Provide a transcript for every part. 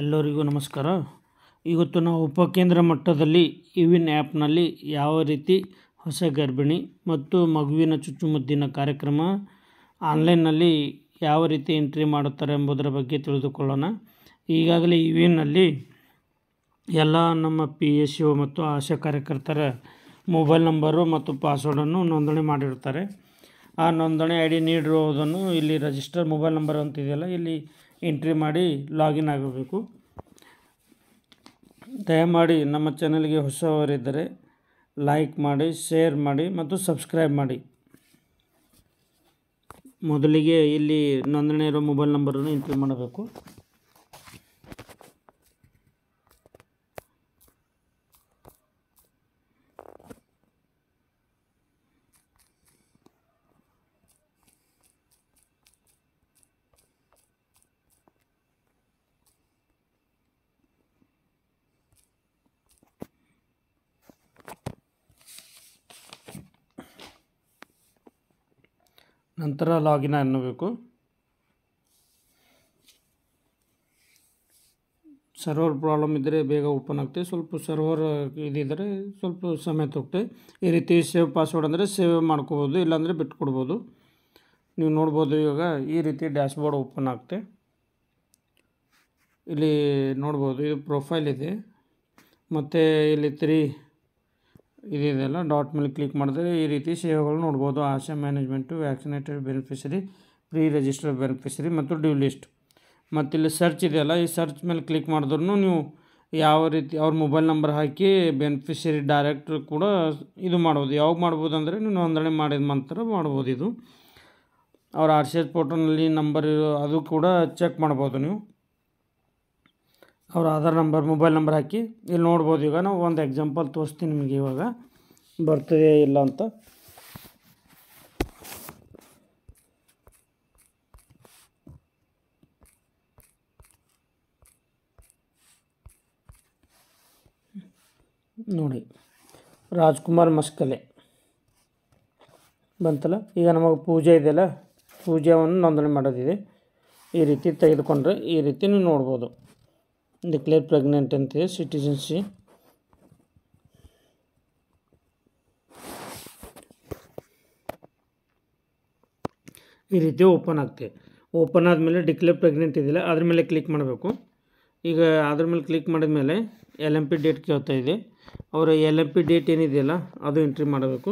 ಎಲ್ಲರಿಗೂ ನಮಸ್ಕಾರ ಇವತ್ತು ನಾವು ಉಪಕೇಂದ್ರ ಮಟ್ಟದಲ್ಲಿ ಇವಿನ್ ಆ್ಯಪ್ನಲ್ಲಿ ಯಾವ ರೀತಿ ಹೊಸ ಗರ್ಭಿಣಿ ಮತ್ತು ಮಗುವಿನ ಚುಚ್ಚುಮುದ್ದಿನ ಕಾರ್ಯಕ್ರಮ ಆನ್ಲೈನ್ನಲ್ಲಿ ಯಾವ ರೀತಿ ಎಂಟ್ರಿ ಮಾಡುತ್ತಾರೆ ಎಂಬುದರ ಬಗ್ಗೆ ತಿಳಿದುಕೊಳ್ಳೋಣ ಈಗಾಗಲೇ ಇವಿನಲ್ಲಿ ಎಲ್ಲ ನಮ್ಮ ಪಿ ಎಸ್ ಯು ಮತ್ತು ಆಶಾ ಕಾರ್ಯಕರ್ತರ ಮೊಬೈಲ್ ನಂಬರು ಮತ್ತು ಪಾಸ್ವರ್ಡನ್ನು ನೋಂದಣಿ ಮಾಡಿರ್ತಾರೆ ಆ ನೋಂದಣಿ ಐ ಡಿ ನೀಡಿರುವುದನ್ನು ಇಲ್ಲಿ ರಿಜಿಸ್ಟರ್ ಮೊಬೈಲ್ ನಂಬರ್ ಅಂತಿದೆಯಲ್ಲ ಇಲ್ಲಿ ಎಂಟ್ರಿ ಮಾಡಿ ಲಾಗಿನ್ ಆಗಬೇಕು ದಯಮಾಡಿ ನಮ್ಮ ಚಾನಲ್ಗೆ ಹೊಸವರಿದ್ದರೆ ಲೈಕ್ ಮಾಡಿ ಶೇರ್ ಮಾಡಿ ಮತ್ತು ಸಬ್ಸ್ಕ್ರೈಬ್ ಮಾಡಿ ಮೊದಲಿಗೆ ಇಲ್ಲಿ ನೋಂದಣಿ ಇರೋ ಮೊಬೈಲ್ ನಂಬರನ್ನು ಎಂಟ್ರಿ ಮಾಡಬೇಕು ನಂತರ ಲಾಗಿನ್ ಅನ್ನಬೇಕು ಸರ್ವರ್ ಪ್ರಾಬ್ಲಮ್ ಇದ್ದರೆ ಬೇಗ ಓಪನ್ ಆಗ್ತದೆ ಸ್ವಲ್ಪ ಸರ್ವರ್ ಇದಿದ್ದರೆ ಸ್ವಲ್ಪ ಸಮಯ ತೊಗೊತೆ ಈ ರೀತಿ ಸೇವ್ ಪಾಸ್ವರ್ಡ್ ಅಂದರೆ ಸೇವ್ ಮಾಡ್ಕೋಬೋದು ಇಲ್ಲಾಂದರೆ ಬಿಟ್ಕೊಡ್ಬೋದು ನೀವು ನೋಡ್ಬೋದು ಇವಾಗ ಈ ರೀತಿ ಡ್ಯಾಶ್ಬೋರ್ಡ್ ಓಪನ್ ಆಗುತ್ತೆ ಇಲ್ಲಿ ನೋಡ್ಬೋದು ಇದು ಪ್ರೊಫೈಲ್ ಇದೆ ಮತ್ತು ಇಲ್ಲಿ ತ್ರೀ ಇದೆಲ್ಲ ಡಾಟ್ ಮೇಲೆ ಕ್ಲಿಕ್ ಮಾಡಿದ್ರೆ ಈ ರೀತಿ ಸೇವೆಗಳು ನೋಡ್ಬೋದು ASHA management vaccinated beneficiary pre registered beneficiary ಮತ್ತು ಡ್ಯೂ ಲಿಸ್ಟ್ ಮತ್ತು ಇಲ್ಲಿ ಸರ್ಚ್ ಇದೆಯಲ್ಲ ಈ ಸರ್ಚ್ ಮೇಲೆ ಕ್ಲಿಕ್ ಮಾಡಿದ್ರೂ ನೀವು ಯಾವ ರೀತಿ ಅವ್ರ ಮೊಬೈಲ್ ನಂಬರ್ ಹಾಕಿ ಬೆನಿಫಿಷರಿ ಡೈರೆಕ್ಟ್ ಕೂಡ ಇದು ಮಾಡ್ಬೋದು ಯಾವಾಗ ಮಾಡ್ಬೋದು ಅಂದರೆ ನೀವು ನೋಂದಣಿ ಮಾಡಿದ ಮಾತ್ರ ಮಾಡ್ಬೋದು ಇದು ಅವ್ರ ಆರ್ ಸಿ ಎಸ್ ಪೋರ್ಟಲ್ನಲ್ಲಿ ನಂಬರ್ ಅದು ಕೂಡ ಚೆಕ್ ಮಾಡ್ಬೋದು ನೀವು ಅವ್ರ ಆಧಾರ್ ನಂಬರ್ ಮೊಬೈಲ್ ನಂಬರ್ ಹಾಕಿ ಇಲ್ಲಿ ನೋಡ್ಬೋದು ಈಗ ನಾವು ಒಂದು ಎಕ್ಸಾಂಪಲ್ ತೋರಿಸ್ತೀನಿ ನಿಮಗೆ ಇವಾಗ ಬರ್ತದೆ ಇಲ್ಲ ಅಂತ ನೋಡಿ ರಾಜ್ಕುಮಾರ್ ಮಸ್ಕಲೆ ಬಂತಲ್ಲ ಈಗ ನಮಗೆ ಪೂಜೆ ಇದೆಯಲ್ಲ ಪೂಜೆಯನ್ನು ನೋಂದಣಿ ಮಾಡೋದಿದೆ ಈ ರೀತಿ ತೆಗೆದುಕೊಂಡ್ರೆ ಈ ರೀತಿ ನೀವು ನೋಡ್ಬೋದು ಡಿಕ್ಲೇರ್ ಪ್ರೆಗ್ನೆಂಟ್ ಅಂತಿದೆ ಸಿಟಿಜನ್ಸಿ ಈ ರೀತಿ ಓಪನ್ ಆಗ್ತಿದೆ ಓಪನ್ ಆದಮೇಲೆ ಡಿಕ್ಲೇರ್ ಪ್ರೆಗ್ನೆಂಟ್ ಇದೆಯಲ್ಲ ಅದ್ರ ಮೇಲೆ ಕ್ಲಿಕ್ ಮಾಡಬೇಕು ಈಗ ಅದ್ರ ಮೇಲೆ ಕ್ಲಿಕ್ ಮಾಡಿದ ಮೇಲೆ ಎಲ್ ಎಮ್ ಪಿ ಡೇಟ್ ಕೇಳ್ತಾ ಇದೆ ಅವರ ಎಲ್ ಎಮ್ ಪಿ ಡೇಟ್ ಏನಿದೆಯಲ್ಲ ಅದು ಎಂಟ್ರಿ ಮಾಡಬೇಕು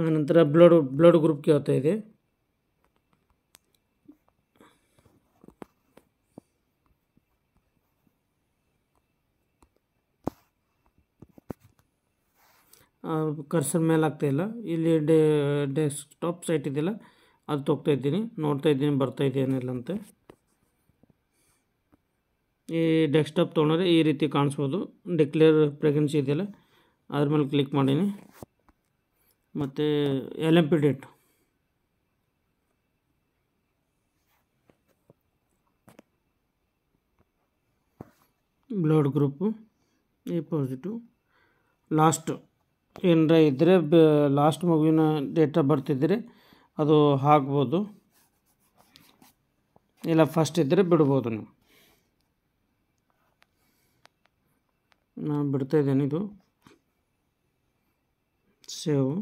ಆನಂತರ ಬ್ಲಡ್ ಬ್ಲಡ್ ಗ್ರೂಪ್ ಕೇಳ್ತಾ ಇದೆ ಕರ್ಸರ್ ಮೇಲೆ ಆಗ್ತಾ ಇಲ್ಲ ಇಲ್ಲಿ ಡೇ ಡೆಸ್ಕ್ಟಾಪ್ ಸೈಟ್ ಇದೆಯಲ್ಲ ಅದು ತೊಗ್ತಾ ಇದ್ದೀನಿ ನೋಡ್ತಾ ಇದ್ದೀನಿ ಬರ್ತಾ ಏನಿಲ್ಲ ಅಂತ ಈ ಡೆಸ್ಕ್ಟಾಪ್ ತೊಗೊಂಡ್ರೆ ಈ ರೀತಿ ಕಾಣಿಸ್ಬೋದು ಡಿಕ್ಲೇರ್ ಪ್ರೆಗ್ನೆನ್ಸಿ ಇದೆಯಲ್ಲ ಅದ್ರ ಮೇಲೆ ಕ್ಲಿಕ್ ಮಾಡೀನಿ ಮತ್ತು L M P date blood group A positive last ಏನಾರ ಇದ್ದರೆ ಲಾಸ್ಟ್ ಮಗುವಿನ ಡೇಟ್ ಆಫ್ ಬರ್ತ್ ಅದು ಹಾಕ್ಬೋದು ಇಲ್ಲ ಫಸ್ಟ್ ಇದ್ದರೆ ಬಿಡ್ಬೋದು ನೀವು ನಾನು ಬಿಡ್ತಾಯಿದ್ದೇನೆ ಇದು save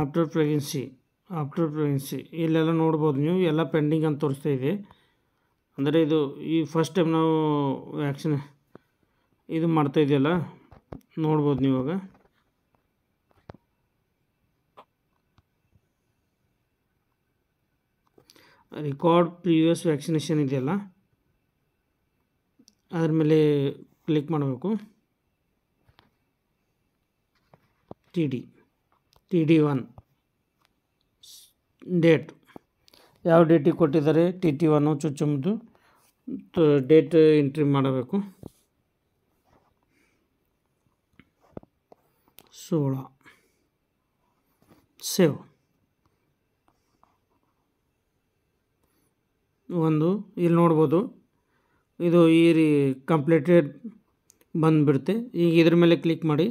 after pregnancy after pregnancy ಇಲ್ಲೆಲ್ಲ ನೋಡ್ಬೋದು ನೀವು ಎಲ್ಲ ಪೆಂಡಿಂಗ್ ಅಂತ ತೋರಿಸ್ತಾ ಇದೆ ಅಂದರೆ ಇದು ಈ ಫಸ್ಟ್ ಟೈಮ್ ನಾವು ವ್ಯಾಕ್ಸಿನ್ ಇದು ಮಾಡ್ತಾ ಇದೆಯಲ್ಲ ನೋಡ್ಬೋದು ನೀವು ಇವಾಗ ರೆಕಾರ್ಡ್ ಪ್ರೀವಿಯಸ್ ವ್ಯಾಕ್ಸಿನೇಷನ್ ಇದೆಯಲ್ಲ ಅದ್ರ ಮೇಲೆ ಕ್ಲಿಕ್ ಮಾಡಬೇಕು T D T D one date ಯಾವ ಡೇಟಿಗೆ ಕೊಟ್ಟಿದ್ದಾರೆ ಟಿ ಟಿ ಒನ್ ಚುಚ್ಚುಮ್ಮದು ಡೇಟ್ ಎಂಟ್ರಿ ಮಾಡಬೇಕು ಸೋಳ ಸೇವ್ ಒಂದು ಇಲ್ಲಿ ನೋಡ್ಬೋದು ಇದು ಈ ರೀ ಕಂಪ್ಲೀಟೆಡ್ ಬಂದುಬಿಡುತ್ತೆ ಈಗ ಇದ್ರ ಮೇಲೆ ಕ್ಲಿಕ್ ಮಾಡಿ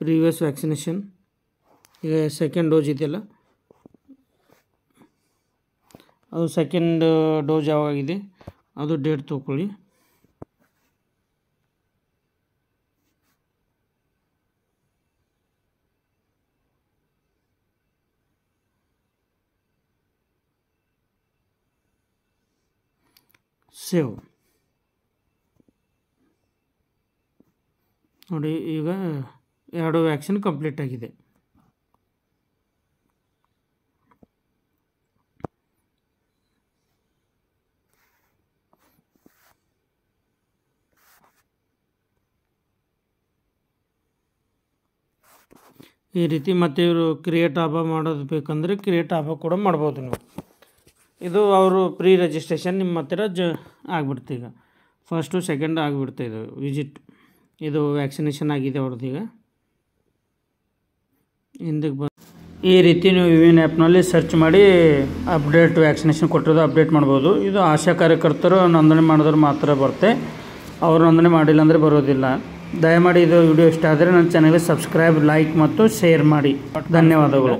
प्रीवियस् वैक्सीनेशन सेकेंड डोज अब सेकेंड डोज ये अब डेट तक सेव नोड़ी ಎರಡು ವ್ಯಾಕ್ಸಿನ್ ಕಂಪ್ಲೀಟ್ ಆಗಿದೆ ಈ ರೀತಿ ಮತ್ತೆ ಇವರು ಕ್ರಿಯೇಟ್ ಆಬ ಮಾಡೋದು ಬೇಕಂದರೆ ಕ್ರಿಯೇಟ್ ಆಬ ಕೂಡ ಮಾಡ್ಬೋದು ನೀವು ಇದು ಅವರು ಪ್ರೀ ರಿಜಿಸ್ಟ್ರೇಷನ್ ನಿಮ್ಮ ಹತ್ತಿರ ಜ ಆಗಿಬಿಡ್ತೀಗ ಫಸ್ಟು ಸೆಕೆಂಡ್ ಆಗಿಬಿಡ್ತಾ ಇದು ವಿಸಿಟ್ ಇದು ವ್ಯಾಕ್ಸಿನೇಷನ್ ಆಗಿದೆ ಅವ್ರದ್ದು ಈಗ ಹಿಂದಕ್ಕೆ ಬಂದು ಈ ರೀತಿ ನೀವು ವಿವಿನ್ ಆ್ಯಪ್ನಲ್ಲಿ ಸರ್ಚ್ ಮಾಡಿ ಅಪ್ಡೇಟ್ ವ್ಯಾಕ್ಸಿನೇಷನ್ ಕೊಟ್ಟಿರೋದು ಅಪ್ಡೇಟ್ ಮಾಡ್ಬೋದು ಇದು ಆಶಾ ಕಾರ್ಯಕರ್ತರು ನೋಂದಣಿ ಮಾಡಿದ್ರೆ ಮಾತ್ರ ಬರುತ್ತೆ ಅವರು ನೋಂದಣಿ ಮಾಡಿಲ್ಲ ಅಂದರೆ ಬರೋದಿಲ್ಲ ದಯಮಾಡಿ ಇದು ವಿಡಿಯೋ ಇಷ್ಟ ಆದರೆ ನನ್ನ ಚಾನಲ್ಗೆ ಸಬ್ಸ್ಕ್ರೈಬ್ ಲೈಕ್ ಮತ್ತು ಶೇರ್ ಮಾಡಿ ಧನ್ಯವಾದಗಳು